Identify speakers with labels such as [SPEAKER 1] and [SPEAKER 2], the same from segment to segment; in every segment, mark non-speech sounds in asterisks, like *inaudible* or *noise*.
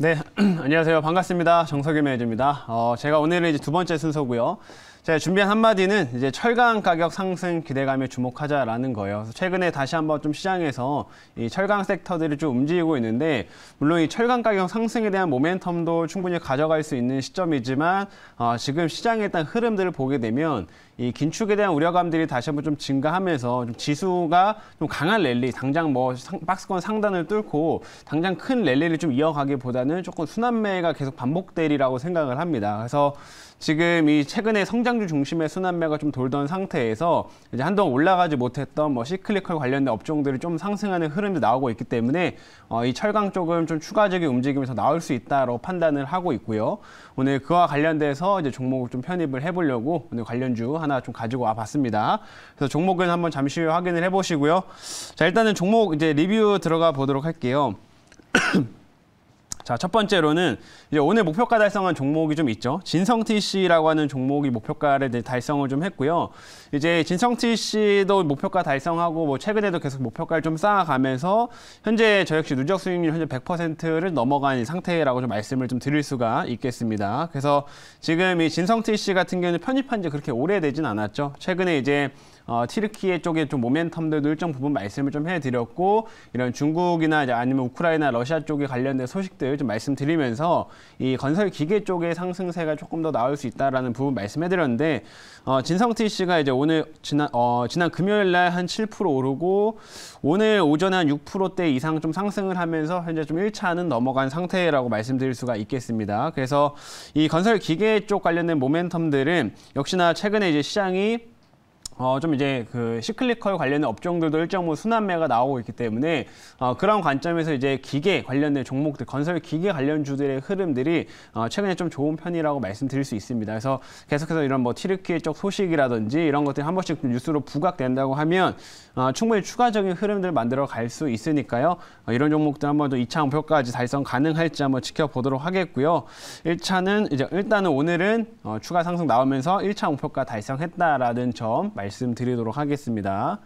[SPEAKER 1] 네, *clears throat* 안녕하세요. 반갑습니다. 정석규 매니저입니다. 어, 제가 오늘은 이제 두 번째 순서고요. 자, 준비한 한마디는 이제 철강 가격 상승 기대감에 주목하자라는 거예요. 최근에 다시 한번 좀 시장에서 이 철강 섹터들이 좀 움직이고 있는데 물론 이 철강 가격 상승에 대한 모멘텀도 충분히 가져갈 수 있는 시점이지만 어, 지금 시장에 일단 흐름들을 보게 되면 이 긴축에 대한 우려감들이 다시 한번 좀 증가하면서 좀 지수가 좀 강한 랠리, 당장 뭐 상, 박스권 상단을 뚫고 당장 큰 랠리를 좀 이어가기보다는 조금 순환매가 계속 반복되리라고 생각을 합니다. 그래서 지금 이 최근에 성장주 중심의 순환매가 좀 돌던 상태에서 이제 한동안 올라가지 못했던 뭐 시클리컬 관련된 업종들이 좀 상승하는 흐름도 나오고 있기 때문에 어, 이 철강 쪽은 좀 추가적인 움직임에서 나올 수 있다라고 판단을 하고 있고요. 오늘 그와 관련돼서 이제 종목을 좀 편입을 해보려고 오늘 관련주 하나 좀 가지고 와봤습니다. 그래서 종목은 한번 잠시 확인을 해보시고요. 자 일단은 종목 이제 리뷰 들어가 보도록 할게요. *clears throat* 자, 첫 번째로는 이제 오늘 목표가 달성한 종목이 좀 있죠. 진성T c 라고 하는 종목이 목표가를 달성을 좀 했고요. 이제 진성T c 도 목표가 달성하고 뭐 최근에도 계속 목표가를 좀 쌓아가면서 현재 저 역시 누적 수익률 현재 100%를 넘어간 상태라고 좀 말씀을 좀 드릴 수가 있겠습니다. 그래서 지금 이 진성T c 같은 경우는 편입한 지 그렇게 오래되진 않았죠. 최근에 이제 어, 튀르키예 쪽에 좀 모멘텀들도 일정 부분 말씀을 좀 해드렸고 이런 중국이나 아니면 우크라이나 러시아 쪽에 관련된 소식들 좀 말씀드리면서 이 건설 기계 쪽의 상승세가 조금 더 나올 수 있다라는 부분 말씀해드렸는데 어, 진성티 씨가 이제 오늘 지난 어, 지난 금요일 날 한 7% 오르고 오늘 오전에 한 6%대 이상 좀 상승을 하면서 현재 좀 1차는 넘어간 상태라고 말씀드릴 수가 있겠습니다. 그래서 이 건설 기계 쪽 관련된 모멘텀들은 역시나 최근에 이제 시장이 어, 좀 이제 그 시클리컬 관련된 업종들도 일정 부 순환매가 나오고 있기 때문에 어, 그런 관점에서 이제 기계 관련된 종목들, 건설 기계 관련 주들의 흐름들이 어, 최근에 좀 좋은 편이라고 말씀드릴 수 있습니다. 그래서 계속해서 이런 뭐 티르키 쪽 소식이라든지 이런 것들이 한 번씩 뉴스로 부각된다고 하면 어, 충분히 추가적인 흐름들 만들어 갈 수 있으니까요. 어, 이런 종목들 한 번 더 2차 목표까지 달성 가능할지 한번 지켜보도록 하겠고요. 1차는 이제 일단은 오늘은 어, 추가 상승 나오면서 1차 목표가 달성했다라는 점 말. 말씀드리도록 하겠습니다.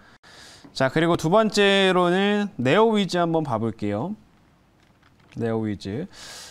[SPEAKER 1] 자, 그리고 두 번째로는 네오위즈 한번 봐볼게요. 네오위즈.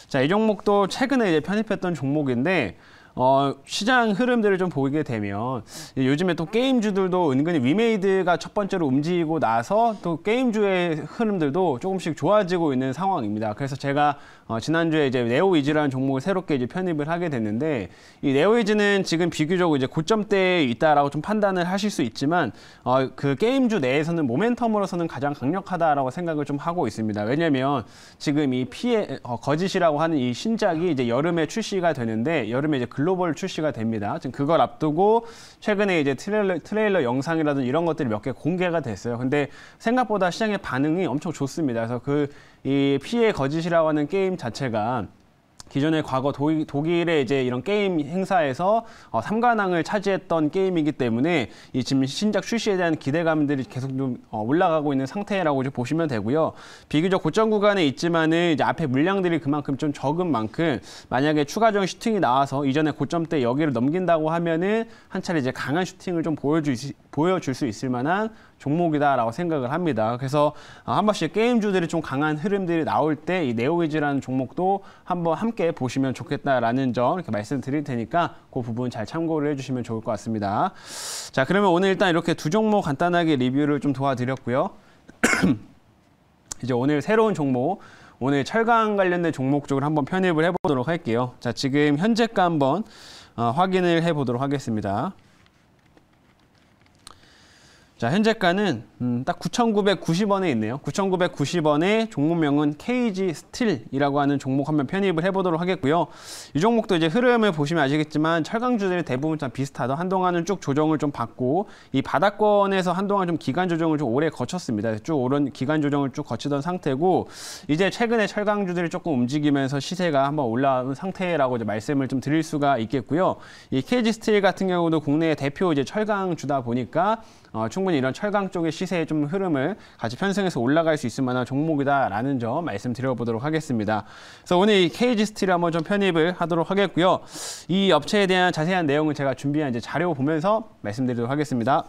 [SPEAKER 1] 자, 이 종목도 최근에 이제 편입했던 종목인데, 어, 시장 흐름들을 좀 보게 되면 요즘에 또 게임주들도 은근히 위메이드가 첫 번째로 움직이고 나서 또 게임주의 흐름들도 조금씩 좋아지고 있는 상황입니다. 그래서 제가 어, 지난주에 이제 네오이즈라는 종목을 새롭게 이제 편입을 하게 됐는데 이 네오이즈는 지금 비교적 이제 고점대에 있다라고 좀 판단을 하실 수 있지만 어, 그 게임주 내에서는 모멘텀으로서는 가장 강력하다라고 생각을 좀 하고 있습니다. 왜냐하면 지금 이 피해 어, 거짓이라고 하는 이 신작이 이제 여름에 출시가 되는데 여름에 이제 글로벌 출시가 됩니다. 지금 그걸 앞두고 최근에 이제 트레일러, 트레일러 영상이라든지 이런 것들이 몇 개 공개가 됐어요. 근데 생각보다 시장의 반응이 엄청 좋습니다. 그래서 그 이 피해 거짓이라고 하는 게임 자체가 기존의 과거 독일의 이제 이런 게임 행사에서 어, 3관왕을 차지했던 게임이기 때문에 이 지금 신작 출시에 대한 기대감들이 계속 좀 어, 올라가고 있는 상태라고 좀 보시면 되고요. 비교적 고점 구간에 있지만은 이제 앞에 물량들이 그만큼 좀 적은 만큼 만약에 추가적인 슈팅이 나와서 이전에 고점 때 여기를 넘긴다고 하면은 한 차례 이제 강한 슈팅을 좀보여주 수, 보여줄 수 있을 만한 종목이다라고 생각을 합니다. 그래서 아, 한 번씩 게임주들이 좀 강한 흐름들이 나올 때 이 네오위즈라는 종목도 한번 함께 보시면 좋겠다라는 점 이렇게 말씀드릴 테니까 그 부분 잘 참고를 해주시면 좋을 것 같습니다. 자, 그러면 오늘 일단 이렇게 두 종목 간단하게 리뷰를 좀 도와드렸고요. *clears throat* 이제 오늘 새로운 종목 오늘 철강 관련된 종목 쪽을 한번 편입을 해보도록 할게요. 자, 지금 현재가 한번 어, 확인을 해보도록 하겠습니다. 자, 현재가는 음, 딱 9,990원에 있네요. 9,990원에 종목명은 KG 스틸이라고 하는 종목 한번 편입을 해보도록 하겠고요. 이 종목도 이제 흐름을 보시면 아시겠지만 철강주들이 대부분 참 비슷하다. 한동안은 쭉 조정을 좀 받고 이 바닥권에서 한동안 좀 기간 조정을 좀 오래 거쳤습니다. 쭉 오른 기간 조정을 쭉 거치던 상태고 이제 최근에 철강주들이 조금 움직이면서 시세가 한번 올라온 상태라고 이제 말씀을 좀 드릴 수가 있겠고요. 이 KG 스틸 같은 경우도 국내의 대표 이제 철강주다 보니까 어, 충분히 이런 철강 쪽의 시세의 좀 흐름을 같이 편승해서 올라갈 수 있을 만한 종목이다라는 점 말씀드려보도록 하겠습니다. 그래서 오늘 이케이지 스틸 한번 좀 편입을 하도록 하겠고요. 이 업체에 대한 자세한 내용을 제가 준비한 이제 자료 보면서 말씀드리도록 하겠습니다.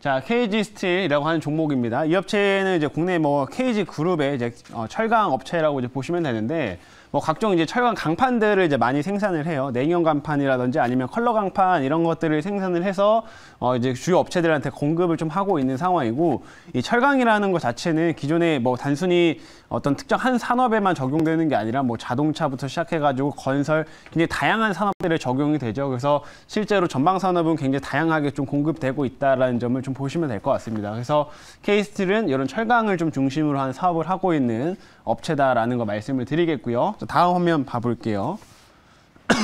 [SPEAKER 1] 자, KG 스틸이라고 하는 종목입니다. 이 업체는 이제 국내 뭐 KG 그룹의 이제 어, 철강 업체라고 이제 보시면 되는데 뭐 각종 이제 철강 강판들을 이제 많이 생산을 해요. 냉형 강판이라든지 아니면 컬러 강판 이런 것들을 생산을 해서 어 이제 주요 업체들한테 공급을 좀 하고 있는 상황이고 이 철강이라는 것 자체는 기존에 뭐 단순히 어떤 특정 한 산업에만 적용되는 게 아니라 뭐 자동차부터 시작해가지고 건설 굉장히 다양한 산업들에 적용이 되죠. 그래서 실제로 전방 산업은 굉장히 다양하게 좀 공급되고 있다라는 점을 좀 보시면 될 것 같습니다. 그래서 케이스틸은 이런 철강을 좀 중심으로 한 사업을 하고 있는 업체다라는 거 말씀을 드리겠고요. 다음 화면 봐볼게요.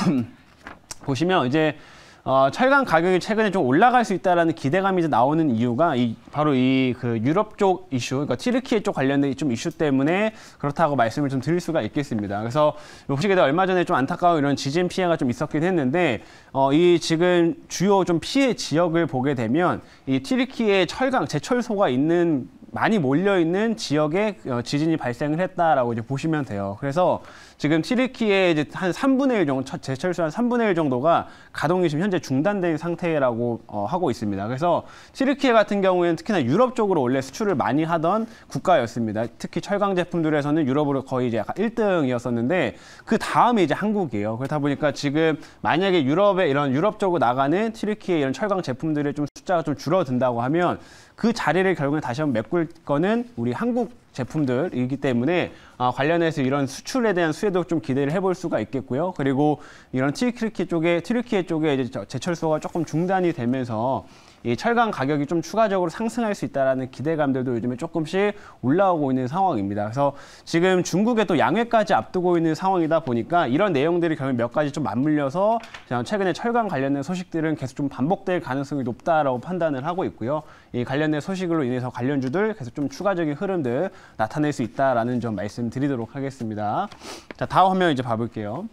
[SPEAKER 1] *clears throat* 보시면 이제 어, 철강 가격이 최근에 좀 올라갈 수 있다라는 기대감이 이제 나오는 이유가 이, 바로 이 그 유럽 쪽 이슈, 그러니까 튀르키예 쪽 관련된 좀 이슈 때문에 그렇다고 말씀을 좀 드릴 수가 있겠습니다. 그래서 보시게도 얼마 전에 좀 안타까운 이런 지진 피해가 좀 있었긴 했는데 어, 이 지금 주요 좀 피해 지역을 보게 되면 이 튀르키예 철강 제철소가 있는 많이 몰려 있는 지역에 어, 지진이 발생을 했다라고 이제 보시면 돼요. 그래서 지금 치르키의 이제 한 3분의 1 정도 제철수 한 3분의 1 정도가 가동이 지금 현재 중단된 상태라고 어, 하고 있습니다. 그래서 치르키 같은 경우에는 특히나 유럽 쪽으로 원래 수출을 많이 하던 국가였습니다. 특히 철강 제품들에서는 유럽으로 거의 이제 1등이었었는데 그 다음에 이제 한국이에요. 그렇다 보니까 지금 만약에 유럽에 이런 유럽 쪽으로 나가는 치르키의 이런 철강 제품들의 좀 숫자가 좀 줄어든다고 하면 그 자리를 결국에 다시 한번 메꿀 거는 우리 한국 제품들이기 때문에 아, 관련해서 이런 수출에 대한 수혜도 좀 기대를 해볼 수가 있겠고요. 그리고 이런 트리키 쪽에 트리키 쪽에 이제 제철소가 조금 중단이 되면서 이 철강 가격이 좀 추가적으로 상승할 수 있다라는 기대감들도 요즘에 조금씩 올라오고 있는 상황입니다. 그래서 지금 중국의 또 양회까지 앞두고 있는 상황이다 보니까 이런 내용들이 결국 몇 가지 좀 맞물려서 최근에 철강 관련된 소식들은 계속 좀 반복될 가능성이 높다라고 판단을 하고 있고요. 이 관련된 소식으로 인해서 관련주들 계속 좀 추가적인 흐름들 나타낼 수 있다라는 점 말씀드리도록 하겠습니다. 자, 다음 화면 이제 봐볼게요.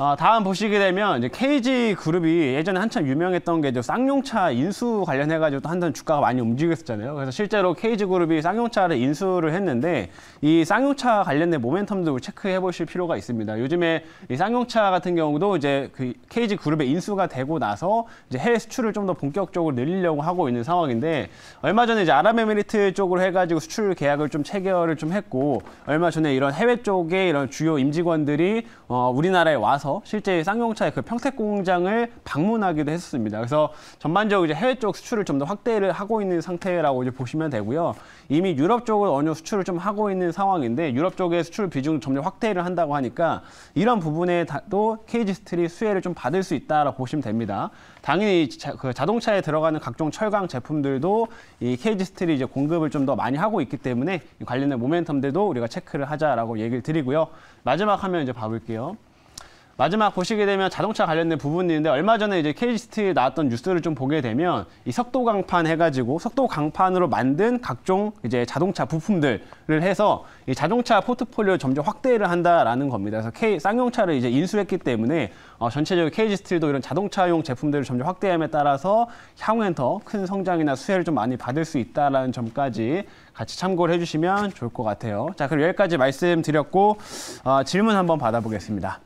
[SPEAKER 1] 어, 다음 보시게 되면 이제 KG 그룹이 예전에 한참 유명했던 게 쌍용차 인수 관련해가지고 또 한참 주가가 많이 움직였었잖아요. 그래서 실제로 KG 그룹이 쌍용차를 인수를 했는데 이 쌍용차 관련된 모멘텀도 체크해 보실 필요가 있습니다. 요즘에 이 쌍용차 같은 경우도 이제 그 KG 그룹의 인수가 되고 나서 이제 해외 수출을 좀 더 본격적으로 늘리려고 하고 있는 상황인데 얼마 전에 이제 아랍에미리트 쪽으로 해가지고 수출 계약을 좀 체결을 좀 했고 얼마 전에 이런 해외 쪽에 이런 주요 임직원들이 어, 우리나라에 와서 와서 실제 쌍용차의 그 평택 공장을 방문하기도 했습니다. 었 그래서 전반적으로 이제 해외 쪽 수출을 좀 더 확대를 하고 있는 상태라고 이제 보시면 되고요. 이미 유럽 쪽은 어느 수출을 좀 하고 있는 상황인데 유럽 쪽의 수출 비중 점점 확대를 한다고 하니까 이런 부분에도 케이지스트리 수혜를 좀 받을 수 있다라고 보시면 됩니다. 당연히 자, 그 자동차에 들어가는 각종 철강 제품들도 이 케이지스트리 이제 공급을 좀 더 많이 하고 있기 때문에 관련된 모멘텀들도 우리가 체크를 하자라고 얘기를 드리고요. 마지막 화면 이제 봐볼게요. 마지막 보시게 되면 자동차 관련된 부분인데 얼마 전에 이제 케이스트에 나왔던 뉴스를 좀 보게 되면 이 석도 강판 해가지고 석도 강판으로 만든 각종 이제 자동차 부품들을 해서 이 자동차 포트폴리오 점점 확대를 한다라는 겁니다. 그래서 K, 쌍용차를 이제 인수했기 때문에 어, 전체적으로 케이지스틸도 이런 자동차용 제품들을 점점 확대함에 따라서 향후엔 더 큰 성장이나 수혜를 좀 많이 받을 수 있다라는 점까지 같이 참고를 해주시면 좋을 것 같아요. 자 그럼 여기까지 말씀드렸고 어, 질문 한번 받아보겠습니다.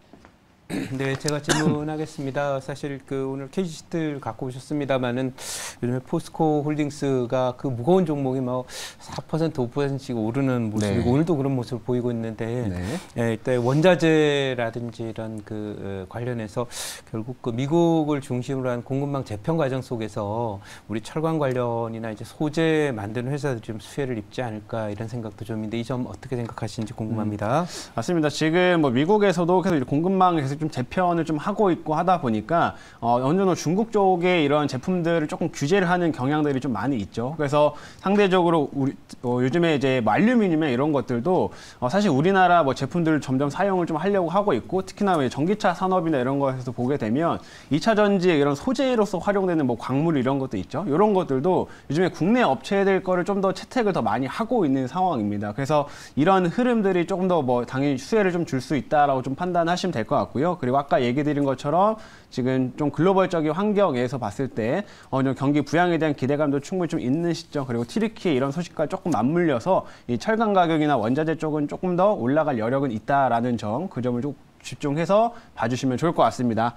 [SPEAKER 1] *clears throat* 네, 제가 질문하겠습니다. 사실 그 오늘 캐시시트를 갖고 오셨습니다만은 요즘에 포스코 홀딩스가 그 무거운 종목이 뭐4% 5%씩 오르는 모습이고 네. 오늘도 그런 모습을 보이고 있는데 네. 예, 일단 원자재라든지 이런 그 어, 관련해서 결국 그 미국을 중심으로 한 공급망 재편 과정 속에서 우리 철강 관련이나 이제 소재 만드는 회사들이 좀 수혜를 입지 않을까 이런 생각도 좀있는데이 점 어떻게 생각하시는지 궁금합니다. 음, 맞습니다. 지금 뭐 미국에서도 계속 공급망 계속 좀 재편을 좀 하고 있고 하다 보니까 어, 어느 정도 중국 쪽에 이런 제품들을 조금 규제를 하는 경향들이 좀 많이 있죠. 그래서 상대적으로 우리, 어, 요즘에 이제 뭐알루미늄이 이런 것들도 어, 사실 우리나라 뭐 제품들을 점점 사용을 좀 하려고 하고 있고 특히나 왜 전기차 산업이나 이런 것에서 보게 되면 2차 전지에 이런 소재로서 활용되는 뭐 광물 이런 것도 있죠. 이런 것들도 요즘에 국내 업체들 거를 좀 더 채택을 더 많이 하고 있는 상황입니다. 그래서 이런 흐름들이 조금 더 뭐 당연히 수혜를 좀 줄 수 있다라고 좀 판단하시면 될 것 같고요. 거고요. 그리고 아까 얘기 드린 것처럼 지금 좀 글로벌적인 환경에서 봤을 때 어느 경기 부양에 대한 기대감도 충분히 좀 있는 시점 그리고 티르키 이런 소식과 조금 맞물려서 이 철강 가격이나 원자재 쪽은 조금 더 올라갈 여력은 있다라는 점 그 점을 좀 집중해서 봐주시면 좋을 것 같습니다.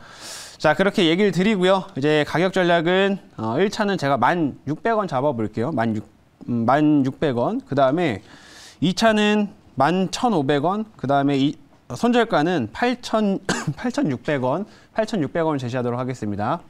[SPEAKER 1] 자 그렇게 얘기를 드리고요. 이제 가격 전략은 어, 1차는 제가 1,600원 잡아볼게요. 1,600원. 음, 1원 그다음에 2차는 1,1,500원, 그 다음에 선절가는 8,600원, *clears throat* 8,600원을 제시하도록 하겠습니다.